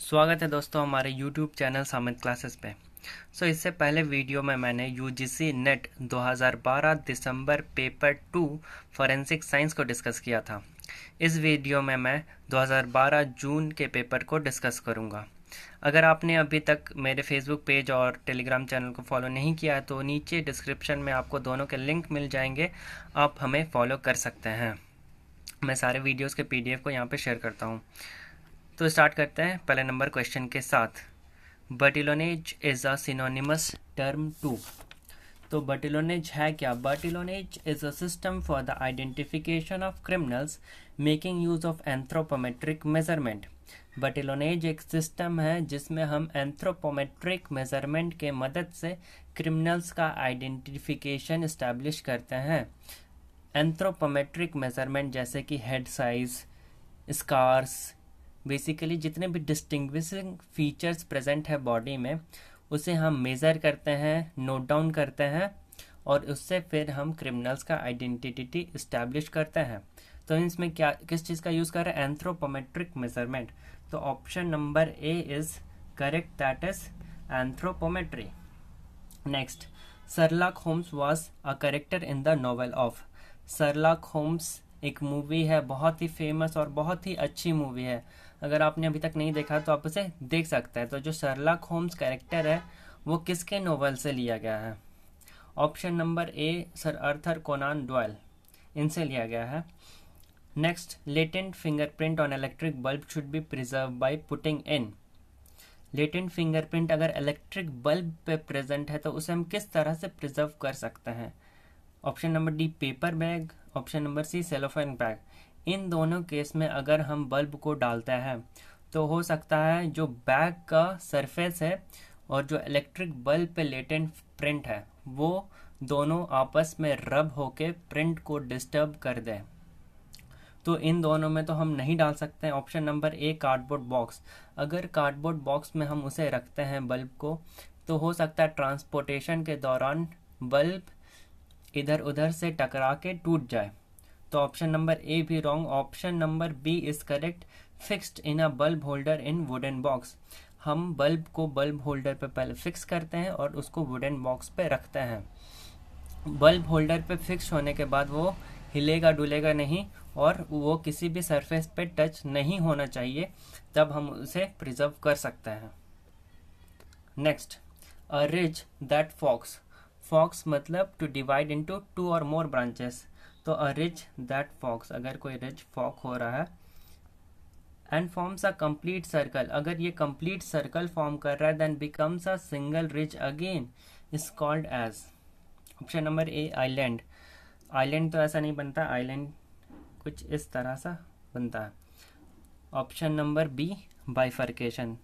स्वागत है दोस्तों हमारे YouTube चैनल सामंत क्लासेस पे सो so, इससे पहले वीडियो में मैंने यू जी सी नेट दो दिसंबर पेपर टू फॉरेंसिक साइंस को डिस्कस किया था इस वीडियो में मैं 2012 जून के पेपर को डिस्कस करूँगा अगर आपने अभी तक मेरे फेसबुक पेज और टेलीग्राम चैनल को फॉलो नहीं किया है तो नीचे डिस्क्रिप्शन में आपको दोनों के लिंक मिल जाएंगे आप हमें फॉलो कर सकते हैं मैं सारे वीडियोज़ के पी को यहाँ पर शेयर करता हूँ तो स्टार्ट करते हैं पहले नंबर क्वेश्चन के साथ bertillonage is a synonymous term to तो बटिलोनेज है क्या bertillonage is a system for the identification of criminals making use of anthropometric measurement bertillonage एक सिस्टम है जिसमें हम एंथ्रोपोमेट्रिक मेजरमेंट के मदद से क्रिमिनल्स का आइडेंटिफिकेशन इस्टेब्लिश करते हैं एंथ्रोपोमेट्रिक मेजरमेंट जैसे कि हेड साइज़ स्कार्स बेसिकली जितने भी डिस्टिंग्विशिंग फीचर्स प्रेजेंट है बॉडी में उसे हम मेज़र करते हैं नोट डाउन करते हैं और उससे फिर हम क्रिमिनल्स का आइडेंटिटी इस्टेब्लिश करते हैं तो इसमें क्या किस चीज़ का यूज़ कर रहे हैं एंथ्रोपोमेट्रिक मेजरमेंट तो option number A is correct that is anthropometry next Sherlock Holmes was a character in the novel of Sherlock Holmes एक मूवी है बहुत ही फेमस और बहुत ही अच्छी मूवी है अगर आपने अभी तक नहीं देखा तो आप उसे देख सकते हैं तो जो सरलाक होम्स कैरेक्टर है वो किसके नोवेल से लिया गया है option number A sir Arthur Conan Doyle इनसे लिया गया है next latent fingerprint on electric bulb should be preserve by putting in latent fingerprint अगर इलेक्ट्रिक बल्ब पे प्रेजेंट है तो उसे हम किस तरह से प्रिजर्व कर सकते हैं option number D paper bag option number C cellophane bag इन दोनों केस में अगर हम बल्ब को डालते हैं तो हो सकता है जो बैग का सरफेस है और जो इलेक्ट्रिक बल्ब पे लेटेंट प्रिंट है वो दोनों आपस में रब होके प्रिंट को डिस्टर्ब कर दें तो इन दोनों में तो हम नहीं डाल सकते हैं option number A cardboard box अगर कार्डबोर्ड बॉक्स में हम उसे रखते हैं बल्ब को तो हो सकता है ट्रांसपोर्टेशन के दौरान बल्ब इधर उधर से टकरा के टूट जाए तो ऑप्शन नंबर ए भी wrong option number B is correct fixed in a bulb holder in wooden box हम बल्ब को बल्ब होल्डर पे पहले फिक्स करते हैं और उसको वुडन बॉक्स पे रखते हैं बल्ब होल्डर पे फिक्स होने के बाद वो हिलेगा डुलेगा नहीं और वो किसी भी सरफेस पे टच नहीं होना चाहिए तब हम उसे प्रिजर्व कर सकते हैं next a ridge that forks forks मतलब टू डिवाइड इनटू टू और मोर ब्रांचेस तो अ रिच दैट फॉक्स अगर कोई रिच फॉक हो रहा है and forms a complete circle अगर ये कंप्लीट सर्कल फॉर्म कर रहा है then becomes a single ridge again is called as option number A island island तो ऐसा नहीं बनता आइलैंड कुछ इस तरह सा बनता है option number B bifurcation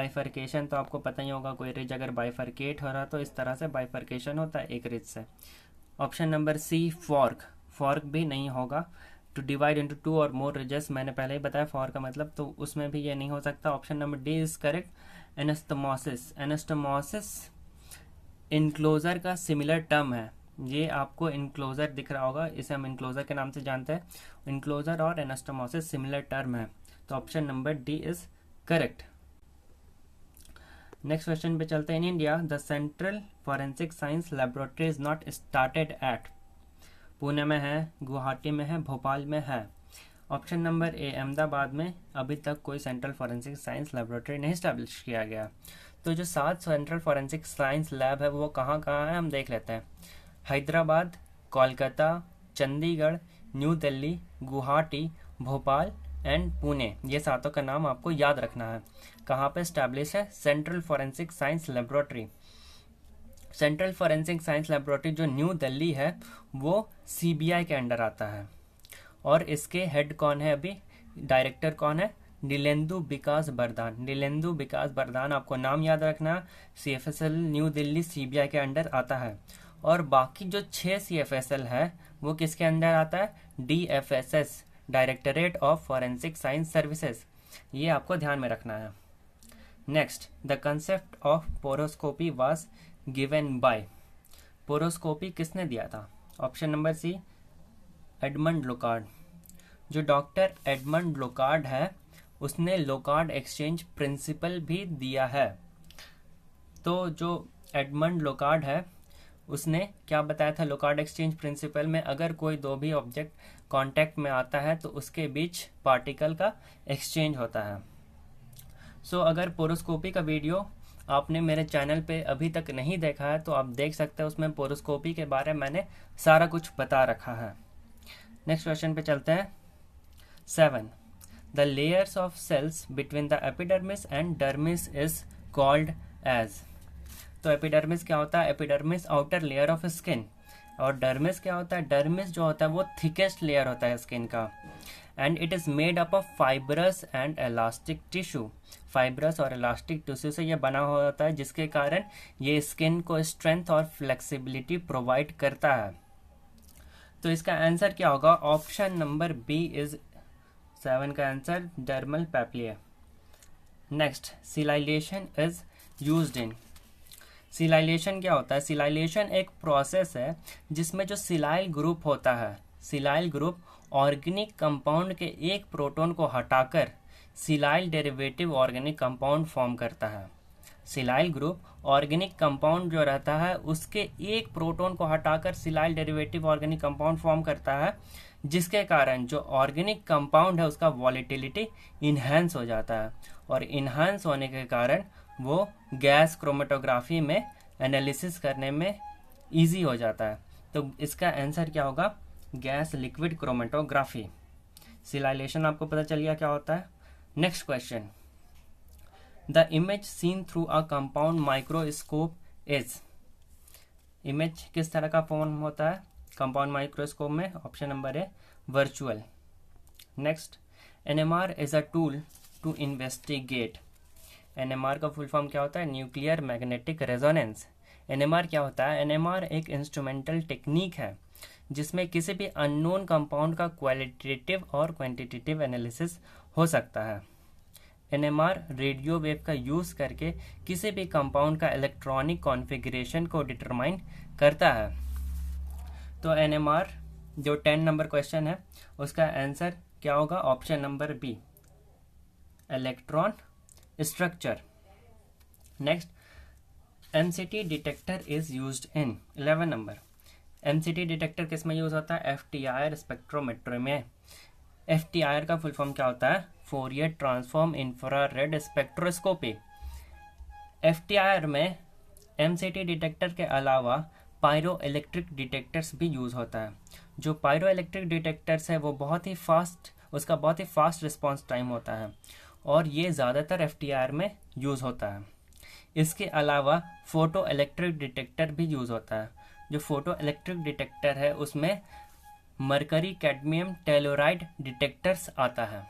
bifurcation तो आपको पता ही होगा कोई रिज अगर बाइफर्केट हो रहा तो इस तरह से बाइफर्केशन होता है एक रिज से option number C fork fork भी नहीं होगा टू डिवाइड इंटू टू और मोर रिजस मैंने पहले ही बताया फॉर का मतलब तो उसमें भी ये नहीं हो सकता option number D is correct anastomosis anastomosis enclosure का सिमिलर टर्म है ये आपको इनक्लोजर दिख रहा होगा इसे हम इनक्लोजर के नाम से जानते हैं इनक्लोजर और एनेस्टमोसिस सिमिलर टर्म है तो option number D is correct next question पे चलते हैं in India the central forensic science laboratory is not started at Pune में है गुवाहाटी में है भोपाल में है ऑप्शन नंबर ए अहमदाबाद में अभी तक कोई सेंट्रल फॉरेंसिक साइंस लेबोरेटरी नहीं स्टैब्लिश किया गया तो जो सात सेंट्रल फॉरेंसिक साइंस लैब है वो कहाँ कहाँ है हम देख लेते हैं हैदराबाद कोलकाता चंडीगढ़ न्यू दिल्ली गुवाहाटी भोपाल एंड पुणे ये सातों का नाम आपको याद रखना है कहाँ पे स्टैब्लिश है central forensic science laboratory central forensic science laboratory जो न्यू दिल्ली है वो सीबीआई के अंडर आता है और इसके हेड कौन है अभी डायरेक्टर कौन है नीलेंदु विकास बरदान नीलेंदु विकास बरदान आपको नाम याद रखना C F S L New Delhi आई के अंडर आता है और बाकी जो छः सी एफ एस एल है वो किसके अंदर आता है D F S S directorate of forensic science services ये आपको ध्यान में रखना है next the concept of poroscopy was given by poroscopy किसने दिया था option number C Edmond Locard जो डॉक्टर एडमंड लोकार्ड है उसने लोकार्ड एक्सचेंज प्रिंसिपल भी दिया है तो जो एडमंड लोकार्ड है उसने क्या बताया था लोकार्ड एक्सचेंज प्रिंसिपल में अगर कोई दो भी ऑब्जेक्ट कांटेक्ट में आता है तो उसके बीच पार्टिकल का एक्सचेंज होता है सो so, अगर पोरोस्कोपी का वीडियो आपने मेरे चैनल पे अभी तक नहीं देखा है तो आप देख सकते हैं उसमें पोरोस्कोपी के बारे में मैंने सारा कुछ बता रखा है नेक्स्ट क्वेश्चन पे चलते हैं seven the layers of cells between the epidermis and dermis is called as तो एपिडर्मिस क्या होता है epidermis outer layer of skin और डर्मिस क्या होता है डर्मिस जो होता है वो थिकेस्ट लेयर होता है स्किन का and it is made up of fibrous and elastic tissue fibrous और एलास्टिक टिश्यू से यह बना हुआ होता है जिसके कारण ये स्किन को स्ट्रेंथ और फ्लेक्सिबिलिटी प्रोवाइड करता है तो इसका आंसर क्या होगा option number B is seven का answer dermal papilla next silylation is use in silylation क्या होता है सिलाइलेशन एक प्रोसेस है जिसमें जो सिलाइल ग्रुप होता है सिलाइल ग्रुप ऑर्गेनिक कंपाउंड के एक प्रोटोन को हटाकर silyl derivative organic compound form करता है सिलाइल ग्रुप ऑर्गेनिक कंपाउंड जो रहता है उसके एक प्रोटोन को हटाकर silyl derivative organic compound form करता है जिसके कारण जो ऑर्गेनिक कंपाउंड है उसका वॉलीटिलिटी इन्हेंस हो जाता है और इन्हेंस होने के कारण वो गैस क्रोमेटोग्राफी में एनालिसिस करने में ईजी हो जाता है तो इसका आंसर क्या होगा गैस लिक्विड क्रोमेटोग्राफी सिलाइलेशन आपको पता चल गया क्या होता है next question the image seen through a compound microscope is image किस तरह का फॉर्म होता है कंपाउंड माइक्रोस्कोप में ऑप्शन नंबर है virtual next N M R is a tool to investigate NMR का फुल फॉर्म क्या होता है न्यूक्लियर मैग्नेटिक रेजोनेंस एनएमआर क्या होता है एनएमआर एक इंस्ट्रूमेंटल टेक्निक है जिसमें किसी भी अननोन कंपाउंड का क्वालिटेटिव और क्वांटिटेटिव एनालिसिस हो सकता है एनएमआर रेडियो वेव का यूज़ करके किसी भी कंपाउंड का इलेक्ट्रॉनिक कॉन्फ़िगरेशन को डिटरमाइन करता है तो एनएमआर जो टेन नंबर क्वेश्चन है उसका आंसर क्या होगा option number B electron T detector is use in eleven number M C T detector किस में यूज़ होता है F T I R spectrometry में एफ टी आई आर का फुल फॉर्म क्या होता है Fourier transform red spectroscopy F T I R में एम सी टी डिटेक्टर के अलावा पायरो इलेक्ट्रिक डिटेक्टर्स भी यूज़ होता है जो पायरो इलेक्ट्रिक डिटेक्टर्स है वो बहुत ही फास्ट उसका बहुत ही फास्ट रिस्पॉन्स टाइम होता है और ये ज़्यादातर एफ में यूज़ होता है इसके अलावा फ़ोटो इलेक्ट्रिक डिटेक्टर भी यूज़ होता है जो फ़ोटो इलेक्ट्रिक डिटेक्टर है उसमें मरकरी कैडमियम टेलोराइड डिटेक्टर्स आता है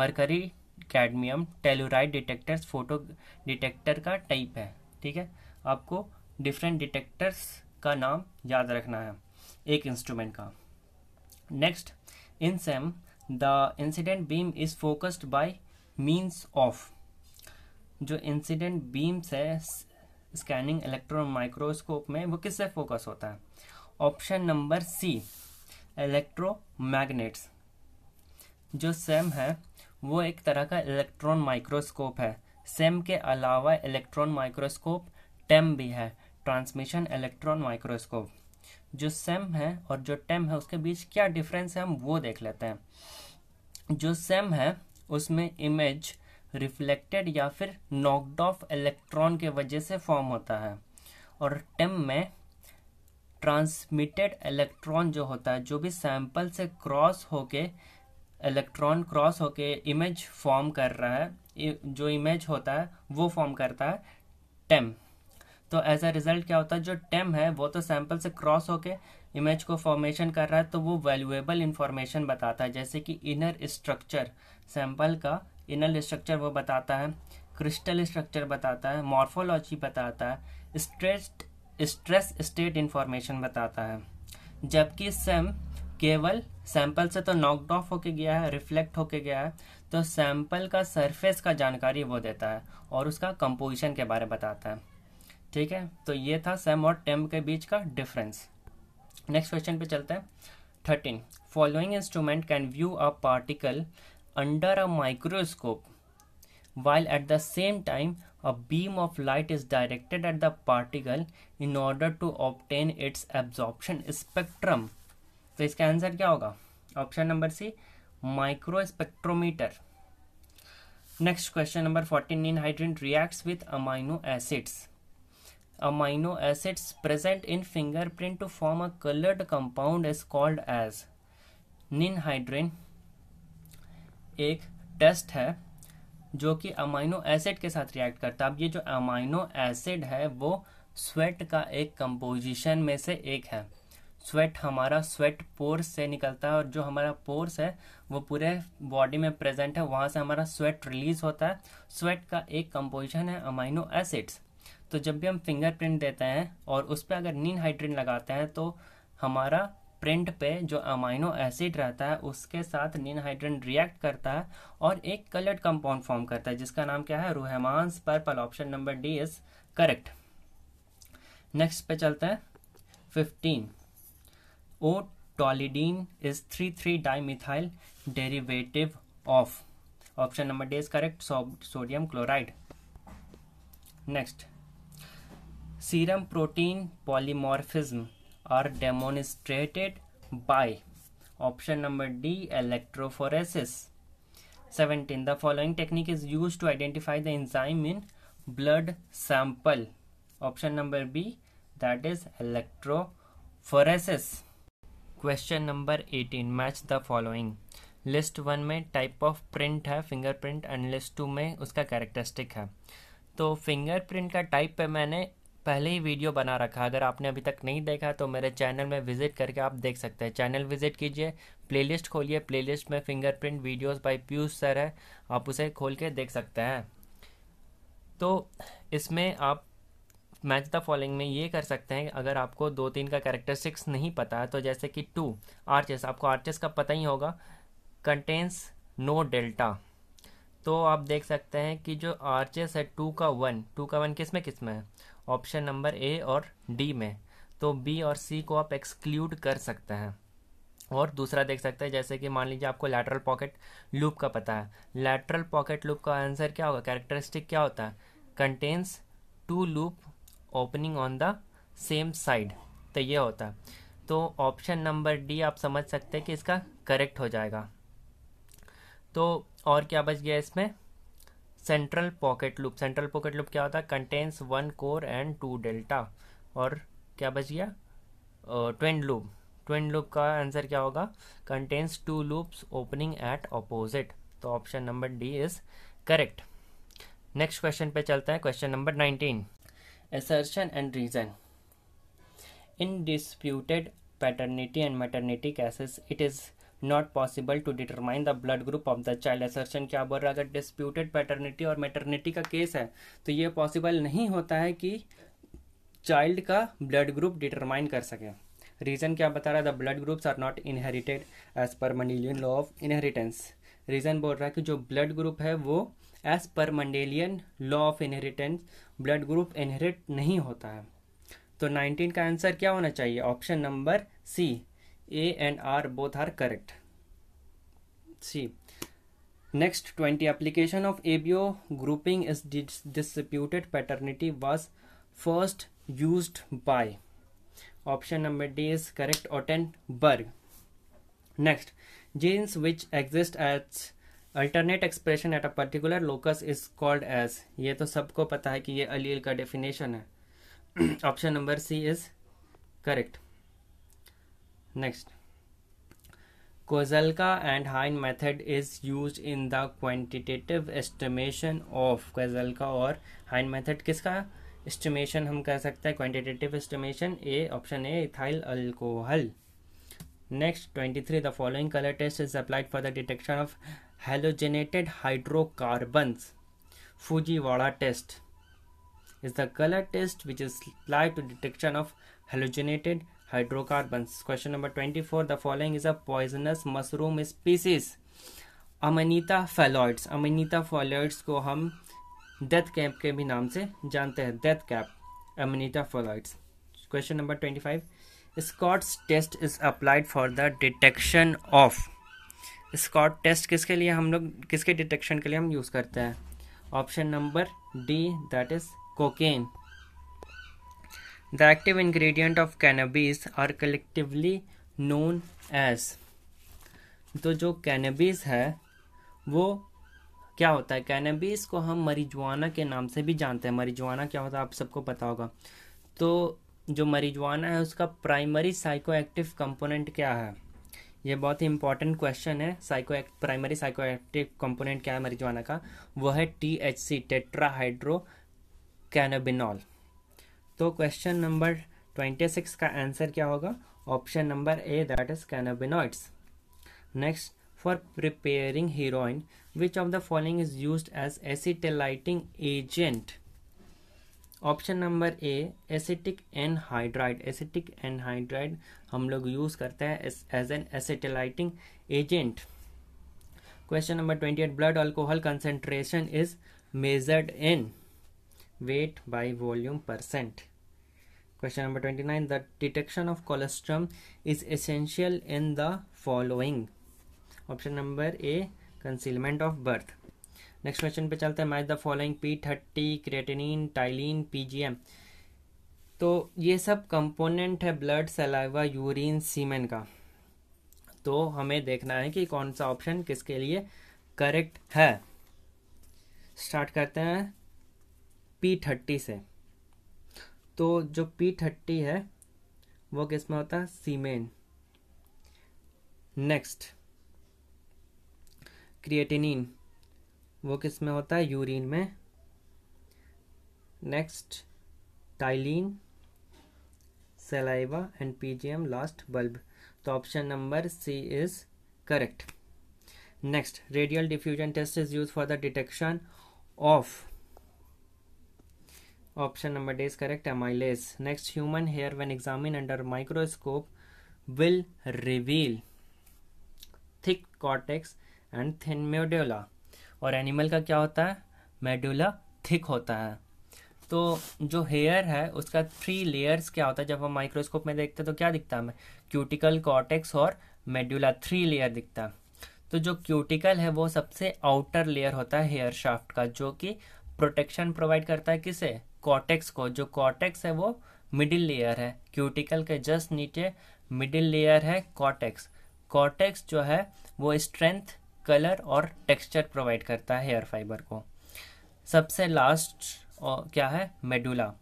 mercury cadmium telluride detectors photo detector का टाइप है ठीक है आपको डिफरेंट डिटेक्टर्स का नाम याद रखना है एक इंस्ट्रूमेंट का next in SEM the incident beam is focused by means of जो इंसिडेंट बीम्स है स्कैनिंग इलेक्ट्रॉन माइक्रोस्कोप में वो किससे फोकस होता है ऑप्शन नंबर सी इलेक्ट्रोमैग्नेट्स जो सेम e है वो एक तरह का इलेक्ट्रॉन माइक्रोस्कोप है सेम e के अलावा इलेक्ट्रॉन माइक्रोस्कोप टेम भी है ट्रांसमिशन इलेक्ट्रॉन माइक्रोस्कोप जो सेम e है और जो टेम है उसके बीच क्या डिफरेंस है हम वो देख लेते हैं जो सेम है उसमें इमेज रिफ्लेक्टेड या फिर नॉकड ऑफ इलेक्ट्रॉन के वजह से फॉर्म होता है और टेम में ट्रांसमिटेड इलेक्ट्रॉन जो होता है जो भी सैंपल से क्रॉस होके इलेक्ट्रॉन क्रॉस होके इमेज फॉर्म कर रहा है जो इमेज होता है वो फॉर्म करता है टेम तो एज अ रिजल्ट क्या होता है जो टेम है वो तो सैंपल से क्रॉस होके इमेज को फॉर्मेशन कर रहा है तो वो वैल्यूएबल इंफॉर्मेशन बताता है जैसे कि इनर स्ट्रक्चर सैंपल का इनल स्ट्रक्चर वो बताता है क्रिस्टल स्ट्रक्चर बताता है मॉर्फोलॉजी बताता है स्ट्रेस स्ट्रेस स्टेट इन्फॉर्मेशन बताता है जबकि सेम केवल सैंपल से तो नॉकड ऑफ होके गया है रिफ्लेक्ट होके गया है तो सैंपल का सरफेस का जानकारी वो देता है और उसका कंपोजिशन के बारे में बताता है ठीक है तो ये था सेम और टेम के बीच का डिफरेंस नेक्स्ट क्वेश्चन पे चलते हैं thirteen following instrument can view a particle under a microscope while at the same time a beam of light is directed at the particle in order to obtain its absorption spectrum तो इसका answer क्या option number C, C microspectrometer next question number fourteen in hydrogen reacts with amino amino acids present in fingerprint to form a colored compound is called as ninhydrin एक test है जो कि amino acid के साथ react करता है अब ये जो अमाइनो एसिड है वो स्वेट का एक कंपोजिशन में से एक है स्वेट हमारा स्वेट पोर्स से निकलता है और जो हमारा पोर्स है वो पूरे बॉडी में प्रेजेंट है वहाँ से हमारा स्वेट रिलीज होता है स्वेट का एक कंपोजिशन है अमाइनो एसिड्स तो जब भी हम फिंगरप्रिंट देते हैं और उस पर अगर नीन हाइड्रिन लगाते हैं तो हमारा प्रिंट पे जो अमाइनो एसिड रहता है उसके साथ नीन हाइड्रन रिएक्ट करता है और एक कलर्ड कंपाउंड फॉर्म करता है जिसका नाम क्या है Ruhemann's purple option number D is correct next पे चलते हैं fifteen O tolidine is three three dimethyl derivative of option number D is correct sodium chloride next serum protein polymorphism are demonstrated by option number D electrophoresis 17 the following technique is use to identify the enzyme in blood sample option number B that is electrophoresis question number eighteen match the following list one में type of print है fingerprint and list two में उसका characteristic है तो fingerprint का type पे मैंने पहले ही वीडियो बना रखा है अगर आपने अभी तक नहीं देखा तो मेरे चैनल में विजिट करके आप देख सकते हैं चैनल विजिट कीजिए प्लेलिस्ट खोलिए प्लेलिस्ट में fingerprint videos by Piyush sir है आप उसे खोल के देख सकते हैं तो इसमें आप मैच द फॉलोइंग में ये कर सकते हैं अगर आपको दो तीन का सिक्स नहीं पता है तो जैसे कि टू आर्चेस आपको आर्चेस का पता ही होगा कंटेंस नो डेल्टा तो आप देख सकते हैं कि जो आर्चेस है टू का वन टू का वन किस में किस में है ऑप्शन नंबर ए और डी में तो बी और सी को आप एक्सक्लूड कर सकते हैं और दूसरा देख सकते हैं जैसे कि मान लीजिए आपको लैटरल पॉकेट लूप का पता है लैटरल पॉकेट लूप का आंसर क्या होगा कैरेक्टरिस्टिक क्या होता है contains two loop opening on the same side तो ये होता है तो ऑप्शन नंबर डी आप समझ सकते हैं कि इसका करेक्ट हो जाएगा तो और क्या बच गया इसमें central pocket loop central pocket loop क्या होता है contains one core and two delta और क्या बच गया ट्वेंड लूप ट्विन लूप का आंसर क्या होगा contains two loops opening at opposite तो option number D is correct next question पे चलते हैं question number nineteen assertion and reason in disputed paternity and maternity cases it is not possible to determine the blood group of the child assertion क्या बोल रहा है अगर disputed paternity और maternity का केस है तो ये पॉसिबल नहीं होता है कि चाइल्ड का ब्लड ग्रुप डिटरमाइन कर सके रीज़न क्या बता रहा है the blood groups are not inherited as per Mendelian law of inheritance reason बोल रहा है कि जो ब्लड ग्रुप है वो as per Mendelian law of inheritance blood group inherit नहीं होता है तो 19 का आंसर क्या होना चाहिए option number C A and R both are correct. C. Next 20 application of ABO grouping is dis disputed paternity was first used by option number D is correct Ottenberg. Next genes which exist as alternate expression at a particular locus is called as ये तो सबको पता है कि ये अलील का definition है option number C is correct next Kozelka and Hine method is use in the quantitative estimation of Kozelka और हाइन मेथड किसका एस्टिमेशन हम कर सकते हैं quantitative estimation A option A ethyl alcohol next twenty three the following colour test is applied for the detection of halogenated hydrocarbon Fujiwara test is the colour test which is applied to detection of halogenated hydrocarbons. Question number 24. The following is a poisonous mushroom species Amanita phalloides Amanita phalloides को हम death cap के भी नाम से जानते हैं death cap Amanita phalloides question number twenty five Scott's test is applied for the detection of Scott test किसके लिए हम लोग किसके डिटेक्शन के लिए हम यूज़ करते हैं option number D that is cocaine The active ingredient of cannabis are collectively known as तो जो कैनबीज है वो क्या होता है कैनबीज को हम मरीजवाना के नाम से भी जानते हैं मरीजवाना क्या होता है आप सबको पता होगा तो जो मरीजवाना है उसका प्राइमरी साइको एक्टिव कम्पोनेंट क्या है ये बहुत ही इंपॉर्टेंट क्वेश्चन है psycho primary psycho active component क्या है मरीजवाना का वो है T H C tetrahydrocannabinol तो क्वेश्चन नंबर ट्वेंटी सिक्स का आंसर क्या होगा option number A that is cannabinoids next for preparing heroin which of the following is use as acetylating agent option number A acetic anhydride acetic anhydride हम लोग use करते हैं as an acetylating agent question number twenty eight blood alcohol concentration is measured in weight by volume percent question number twenty nine the detection of colostrum is essential in the following option number A concealment of birth next question पे चलते हैं match the following P thirty creatinine ptyalin P तो ये सब component है blood saliva urine सीमेन का तो हमें देखना है कि कौन सा ऑप्शन किसके लिए करेक्ट है स्टार्ट करते हैं पी थर्टी से तो जो पी थर्टी है वो किस में होता है सीमेन नेक्स्ट क्रिएटिनिन वो किस में होता है यूरिन में next ptyalin saliva and PGM last bulb तो option number C is correct next radial diffusion test is use for the detection of Option number D is correct, amylase. Next, human hair when examined under microscope will reveal thick cortex and thin medulla और animal का क्या होता है medulla thick होता है तो जो hair है उसका थ्री लेयर्स क्या होता है जब हम माइक्रोस्कोप में देखते हैं तो क्या दिखता है हमें क्यूटिकल कॉटेक्स और मेड्यूला थ्री लेयर दिखता है तो जो क्यूटिकल है वो सबसे आउटर लेयर होता है हेयर शाफ्ट का जो कि प्रोटेक्शन प्रोवाइड करता है किसे कॉटेक्स को जो कॉटेक्स है वो मिडिल लेयर है क्यूटिकल के जस्ट नीचे मिडिल लेयर है कॉटेक्स कॉटेक्स जो है वो स्ट्रेंथ कलर और टेक्सचर प्रोवाइड करता है हेयर फाइबर को सबसे लास्ट क्या है मेडुला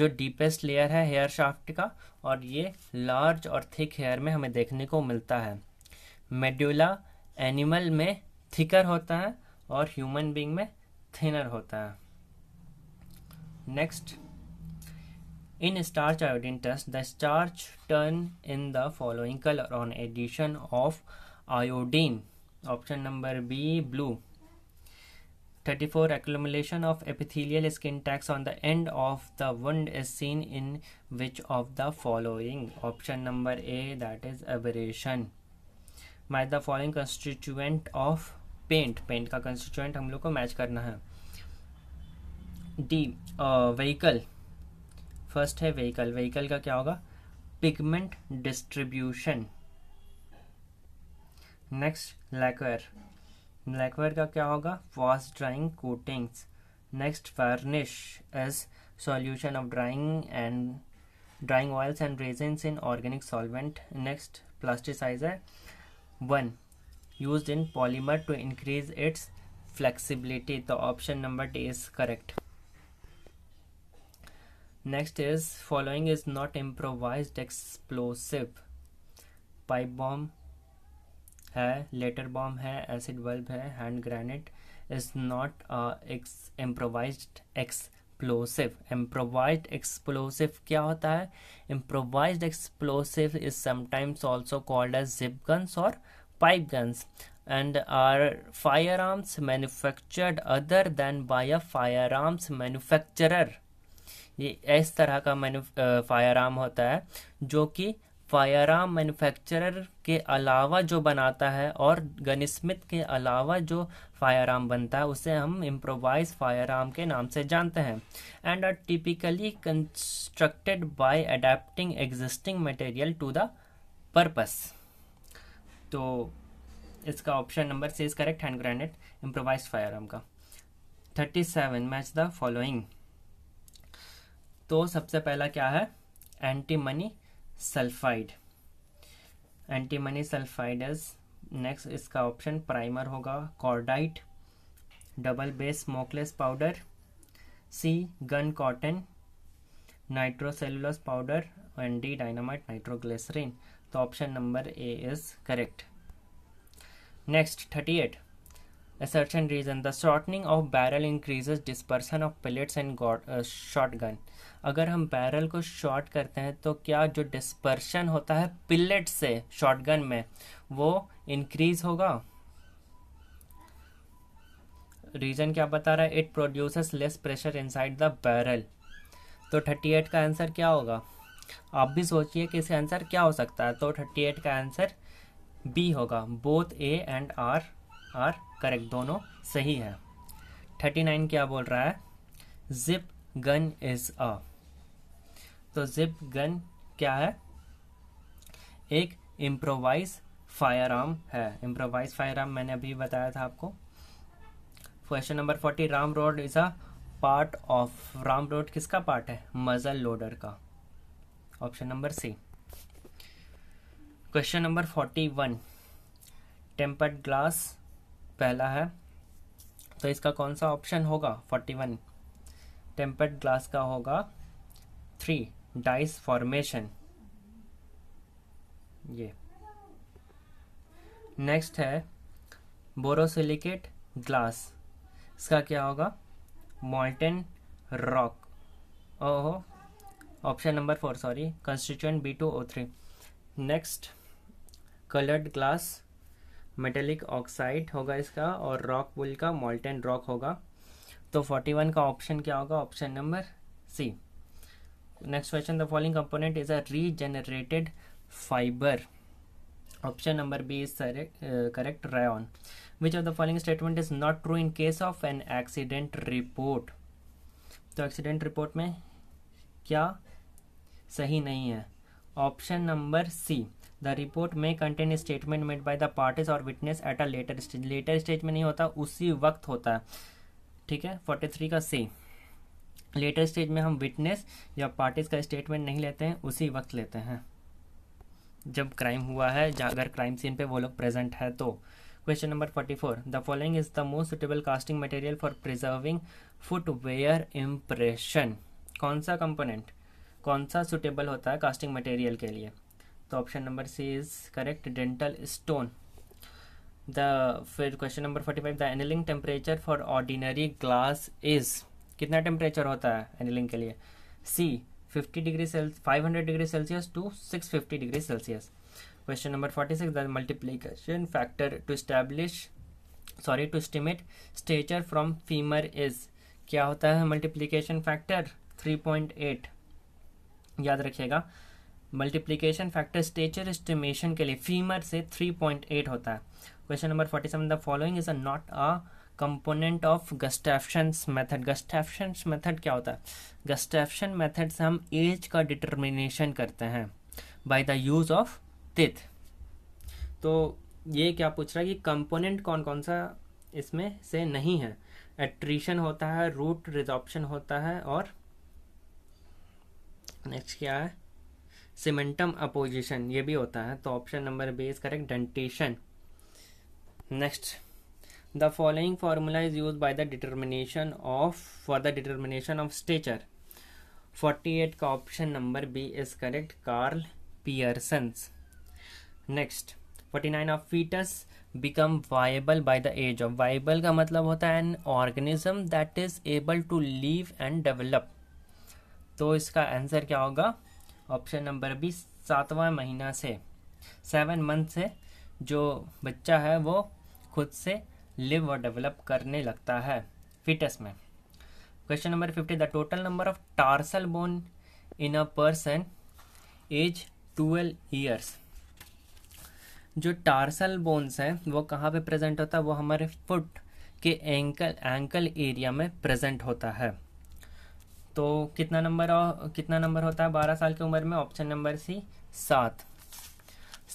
जो डीपेस्ट लेयर है हेयर शाफ्ट का और ये लार्ज और थिक हेयर में हमें देखने को मिलता है मेडुला एनिमल में थिकर होता है और ह्यूमन बींग में थिनर होता है Next, in starch iodine test, the starch turn in the following color on addition of iodine. Option number B, blue. 34 accumulation of epithelial skin tags on the end of the wound is seen in which of the following option number a that is aberration match the following constituent of paint paint का constituent हम लोग को match करना है D vehicle first है vehicle vehicle का क्या होगा pigment distribution next lacquerware lacquerware का क्या होगा wash drying coatings next varnish as solution of drying and drying oils and resins in organic solvent next plasticiser one use in polymer to increase its flexibility तो option number D is correct next is following is not improvised explosive pipe bomb है letter bomb है acid bulb है hand grenade is not improvise explosive improvise explosive क्या होता है improvise explosive is sometimes also called as zip guns और pipe guns and are firearms manufactured other than by a firearms manufacturer ये इस तरह का मैनु fire arm होता है जो कि फायर आर्म मैनुफैक्चरर के अलावा जो बनाता है और गनिस्मित के अलावा जो फायर आर्म बनता है उसे हम इम्प्रोवाइज फायर आर्म के नाम से जानते हैं and are typically constructed by adapting existing material to the purpose तो इसका option number C is correct hand grenade improvise firearm का thirty seven match the following तो सबसे पहला क्या है antimony sulphide antimony sulphide is next इसका option primer होगा cordite double base smokeless powder C gun cotton nitrocellulose powder and D dynamite nitroglycerine तो option number A is correct next thirty eight assertion reason the shortening of barrel increases dispersion of pellets and shotgun अगर हम barrel को shot करते हैं तो क्या जो dispersion होता है पिलेट से शॉटगन में वो इंक्रीज होगा रीजन क्या बता रहा है it produces less pressure inside the barrel तो 38 का आंसर क्या होगा आप भी सोचिए कि इसका आंसर क्या हो सकता है तो 38 का आंसर बी होगा both A and R are correct दोनों सही है 39 क्या बोल रहा है जिप गन इज़ अ तो जिप गन क्या है एक इम्प्रोवाइज फायर आर्म है इम्प्रोवाइज फायर आर्म मैंने अभी बताया था आपको question number forty ramrod is a part of ramrod किसका पार्ट है मजल लोडर का option number C question number forty one tempered glass पहला है तो इसका कौन सा ऑप्शन होगा फोर्टी वन टेम्पर्ड ग्लास का होगा थ्री डाइस फॉर्मेशन ये नेक्स्ट है बोरोसिलिकेट ग्लास इसका क्या होगा मॉल्टेन रॉक ओहो option number four sorry constituent B two O three next coloured glass metallic oxide होगा इसका और रॉक बुल का मॉल्टेन रॉक होगा तो फोर्टी वन का ऑप्शन क्या होगा option number C next question the following component is a regenerated fiber option number b is uh, correct rayon which of the following statement is not true in case of an accident report तो accident report में क्या सही नहीं है option number C the report में contain statement made by the parties और witness at a later stage later stage में नहीं होता उसी वक्त होता है ठीक है फोर्टी थ्री का सी लेटर स्टेज में हम विटनेस या पार्टीज का स्टेटमेंट नहीं लेते हैं उसी वक्त लेते हैं जब क्राइम हुआ है अगर क्राइम सीन पे वो लोग प्रेजेंट है तो question number forty four the following is the most suitable casting material for preserving footwear impression कौन सा कंपोनेंट कौन सा सुटेबल होता है कास्टिंग मटेरियल के लिए तो option number C is correct dental stone the फिर question number forty five the annealing temperature for ordinary glass is कितना टेम्परेचर होता है एनिलिंग के लिए C 50 degree Celsius 500 degree Celsius to 650 degree Celsius question number 46 the multiplication factor to stablish sorry to estimate stature from femur is क्या होता है multiplication factor 3.8 याद रखिएगा मल्टीप्लिकेशन फैक्टर स्टेचर एस्टिमेशन के लिए फीमर से 3.8 होता है question number 47 the following is a not a component of Gustafson's method Gustafson's method क्या होता है गस्टैफ्शन मेथड से हम एज का डिटर्मिनेशन करते हैं बाय द यूज़ ऑफ तिथ तो ये क्या पूछ रहा है कि कंपोनेंट कौन कौन सा इसमें से नहीं है एट्रीशन होता है रूट रिजॉप्शन होता है और नेक्स्ट क्या है सिमेंटम अपोजिशन ये भी होता है तो option number B is correct dentition next following formula is use by the determination of for the determination of stature forty 48 का option number B is correct Karl Pearson's next 49 of foetus become viable by the age of viable का मतलब होता है an organism that is able to live and develop तो इसका answer क्या होगा option number B सातवा महीना से सेवन मंथ से जो बच्चा है वो खुद से लिव और डेवलप करने लगता है फिटस में question number fifty the total number of tarsal bone in a person age twelve years जो टार्सल बोन्स हैं वो कहाँ पे प्रेजेंट होता है वो हमारे फुट के एंकल एंकल एरिया में प्रेजेंट होता है तो कितना नंबर कितना नंबर होता है बारह साल की उम्र में ऑप्शन नंबर सी सात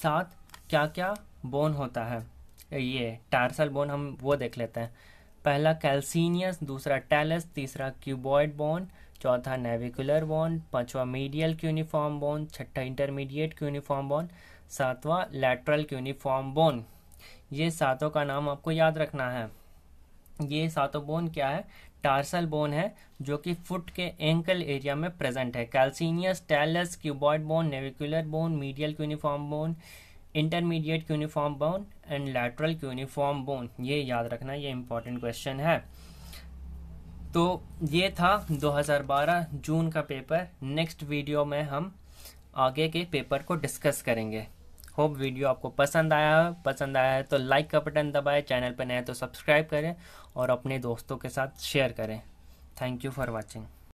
सात क्या क्या बोन होता है ये टार्सल बोन हम वो देख लेते हैं पहला कैल्सिनियस दूसरा टैलस तीसरा क्यूबॉइड बोन चौथा नेविकुलर बोन पांचवा मीडियल क्यूनिफॉर्म बोन छठा इंटरमीडिएट क्यूनिफॉर्म बोन सातवां लेटरल क्यूनिफॉर्म बोन ये सातों का नाम आपको याद रखना है ये सातों बोन क्या है टार्सल बोन है जो कि फुट के एंकल एरिया में प्रेजेंट है calcaneus talus cuboid bone navicular bone medial cuneiform bone intermediate cuneiform bone and lateral cuneiform bone ये याद रखना ये इंपॉर्टेंट क्वेश्चन है तो ये था 2012 जून का पेपर नेक्स्ट वीडियो में हम आगे के पेपर को डिस्कस करेंगे होप वीडियो आपको पसंद आया पसंद आया है तो लाइक का बटन दबाएं चैनल पर नए तो सब्सक्राइब करें और अपने दोस्तों के साथ शेयर करें थैंक यू फॉर वॉचिंग